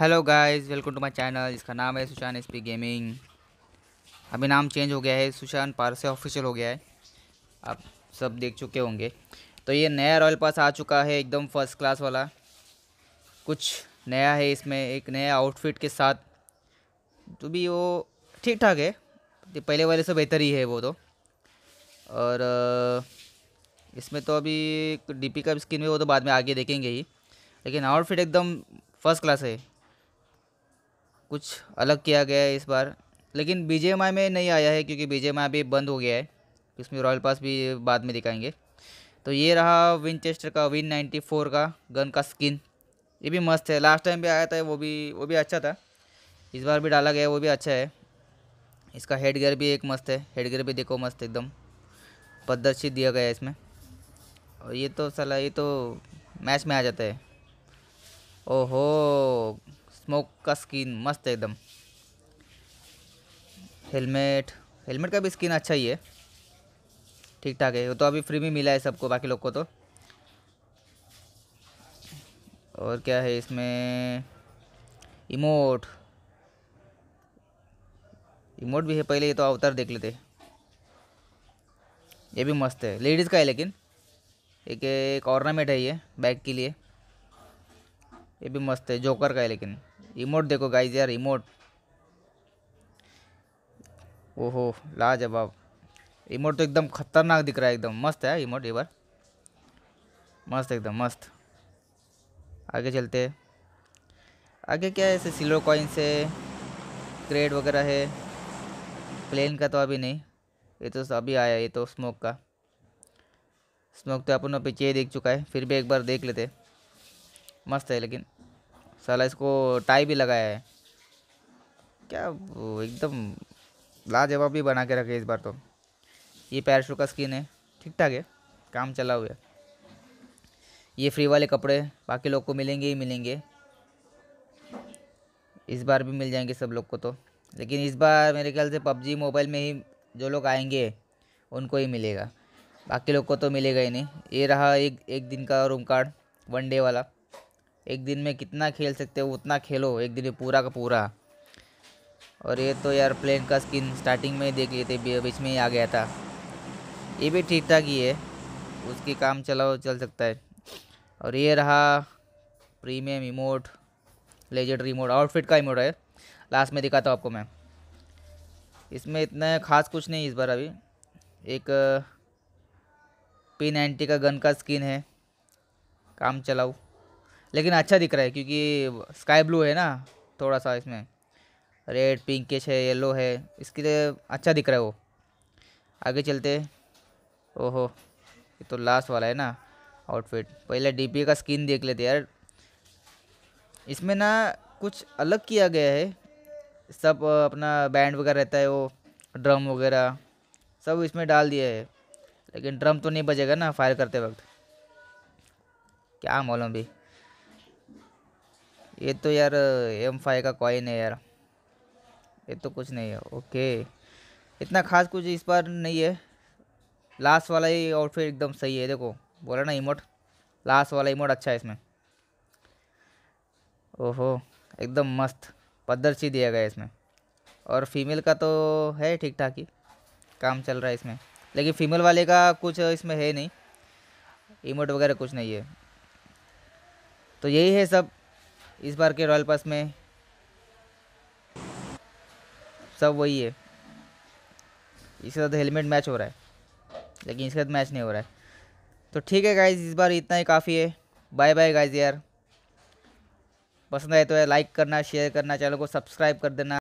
hello guys welcome to my channel इसका नाम है सुशांत एस पी गेमिंग अभी नाम चेंज हो गया है सुशांत से ऑफिशियल हो गया है आप सब देख चुके होंगे तो ये नया रॉयल पास आ चुका है एकदम फर्स्ट क्लास वाला कुछ नया है इसमें एक नया आउटफिट के साथ तो भी वो ठीक ठाक है पहले वाले से बेहतर ही है वो तो और इसमें तो अभी डीपी का स्किन में वो तो बाद में आगे देखेंगे ही लेकिन आउटफिट एकदम फर्स्ट क्लास है कुछ अलग किया गया है इस बार लेकिन बी में नहीं आया है क्योंकि बी अभी बंद हो गया है इसमें रॉयल पास भी बाद में दिखाएंगे तो ये रहा विनचेस्टर का विन 94 का गन का स्किन ये भी मस्त है लास्ट टाइम भी आया था वो भी वो भी अच्छा था इस बार भी डाला गया वो भी अच्छा है इसका हेड गियर भी एक मस्त है हेड गियर भी देखो मस्त एकदम पदर्शी दिया गया है इसमें और ये तो सला ये तो मैच में आ जाता है ओहो स्मोक का स्किन मस्त एकदम हेलमेट हेलमेट का भी स्किन अच्छा ही है ठीक ठाक है वो तो अभी फ्री में मिला है सबको बाकी लोग को तो और क्या है इसमें इमोट इमोट भी है पहले ये तो अवतार देख लेते ये भी मस्त है लेडीज़ का है लेकिन एक एक ऑर्नामेंट है ये बैग के लिए ये भी मस्त है जोकर का है लेकिन रिमोट देखो गाइज यार रिमोट ओहो लाजवाब रिमोट तो एकदम खतरनाक दिख रहा है एकदम मस्त है रिमोट ये बार मस्त एकदम मस्त आगे चलते आगे क्या है ऐसे सिल्वर कॉइन्स है क्रेड वगैरह है प्लेन का तो अभी नहीं ये तो अभी आया ये तो स्मोक का स्मोक तो अपन पीछे देख चुका है फिर भी एक बार देख लेते मस्त है लेकिन साला इसको टाई भी लगाया है क्या एकदम लाजवाब भी बना के रखे इस बार तो ये पैराशूट का स्किन है ठीक ठाक है काम चला हुआ है ये फ्री वाले कपड़े बाकी लोग को मिलेंगे ही मिलेंगे इस बार भी मिल जाएंगे सब लोग को तो लेकिन इस बार मेरे ख्याल से पबजी मोबाइल में ही जो लोग आएंगे उनको ही मिलेगा बाकी लोग को तो मिलेगा ही नहीं ये रहा एक एक दिन का रूम कार्ड वन डे वाला एक दिन में कितना खेल सकते हो उतना खेलो एक दिन में पूरा का पूरा और ये तो यार प्लेन का स्किन स्टार्टिंग में ही देख लिए थे बीच में ही आ गया था ये भी ठीक ठाक ही है उसके काम चलाओ चल सकता है और ये रहा premium emote legend remote outfit का इमोट है लास्ट में दिखाता हूँ आपको मैं इसमें इतना खास कुछ नहीं इस बार अभी एक पी uh, नाइन्टी का गन का स्किन है काम चलाओ लेकिन अच्छा दिख रहा है क्योंकि स्काई ब्लू है ना थोड़ा सा इसमें रेड पिंकिश है येलो है इसके लिए अच्छा दिख रहा है वो आगे चलते ओहो ये तो लास्ट वाला है ना आउटफिट पहले डीपी का स्किन देख लेते यार इसमें ना कुछ अलग किया गया है सब अपना बैंड वगैरह रहता है वो ड्रम वगैरह सब इसमें डाल दिया है लेकिन ड्रम तो नहीं बजेगा ना फायर करते वक्त क्या मालूम भी ये तो यार एम फाइव का कॉइन है यार ये तो कुछ नहीं है ओके इतना खास कुछ इस बार नहीं है लास्ट वाला ही आउटफिट एकदम सही है देखो बोला ना इमोट लास्ट वाला इमोट अच्छा है इसमें ओहो एकदम मस्त पदरची दिया गया इसमें और फीमेल का तो है ठीक ठाक ही काम चल रहा है इसमें लेकिन फीमेल वाले का कुछ इसमें है नहीं इमोट वगैरह कुछ नहीं है तो यही है सब इस बार के रॉयल पास में सब वही है इसके साथ हेलमेट मैच हो रहा है लेकिन इसके साथ मैच नहीं हो रहा है तो ठीक है गाइज इस बार इतना ही काफ़ी है बाय बाय गाइज यार पसंद आए तो लाइक करना शेयर करना चैनल को सब्सक्राइब कर देना